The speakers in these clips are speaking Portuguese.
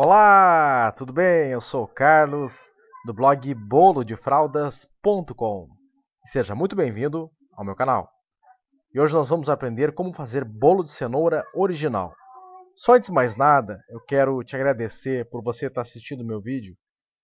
Olá, tudo bem? Eu sou o Carlos, do blog bolodefraldas.com. Seja muito bem-vindo ao meu canal. E hoje nós vamos aprender como fazer bolo de cenoura original. Só antes de mais nada, eu quero te agradecer por você estar assistindo meu vídeo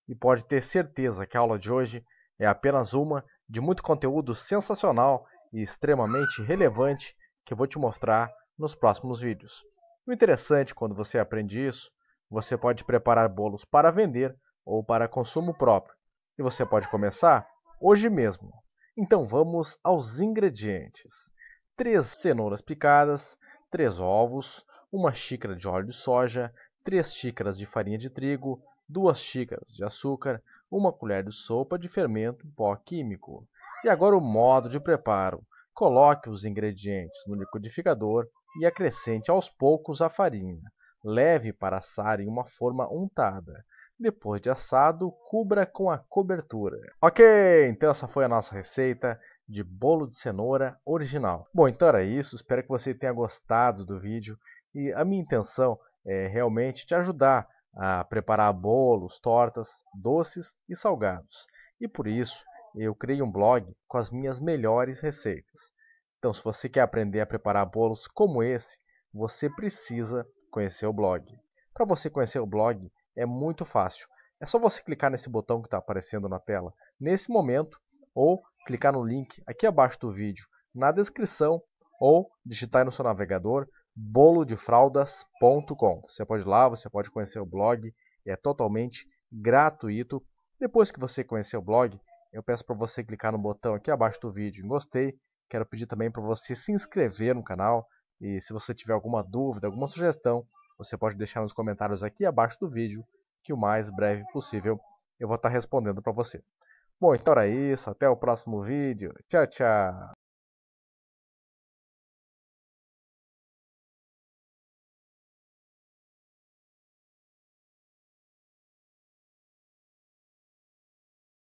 e pode ter certeza que a aula de hoje é apenas uma de muito conteúdo sensacional e extremamente relevante que eu vou te mostrar nos próximos vídeos. O interessante quando você aprende isso você pode preparar bolos para vender ou para consumo próprio. E você pode começar hoje mesmo. Então vamos aos ingredientes: 3 cenouras picadas, 3 ovos, 1 xícara de óleo de soja, 3 xícaras de farinha de trigo, 2 xícaras de açúcar, 1 colher de sopa de fermento pó químico. E agora o modo de preparo. Coloque os ingredientes no liquidificador e acrescente aos poucos a farinha. Leve para assar em uma forma untada. Depois de assado, cubra com a cobertura. Ok, então essa foi a nossa receita de bolo de cenoura original. Bom, então era isso. Espero que você tenha gostado do vídeo. E a minha intenção é realmente te ajudar a preparar bolos, tortas, doces e salgados. E por isso, eu criei um blog com as minhas melhores receitas. Então, se você quer aprender a preparar bolos como esse, você precisa conhecer o blog. Para você conhecer o blog é muito fácil. É só você clicar nesse botão que está aparecendo na tela nesse momento ou clicar no link aqui abaixo do vídeo na descrição ou digitar no seu navegador bolodefraldas.com. Você pode ir lá, você pode conhecer o blog, é totalmente gratuito. Depois que você conhecer o blog, eu peço para você clicar no botão aqui abaixo do vídeo em gostei. Quero pedir também para você se inscrever no canal, e se você tiver alguma dúvida, alguma sugestão, você pode deixar nos comentários aqui abaixo do vídeo, que o mais breve possível eu vou estar respondendo para você. Bom, então era isso. Até o próximo vídeo. Tchau, tchau.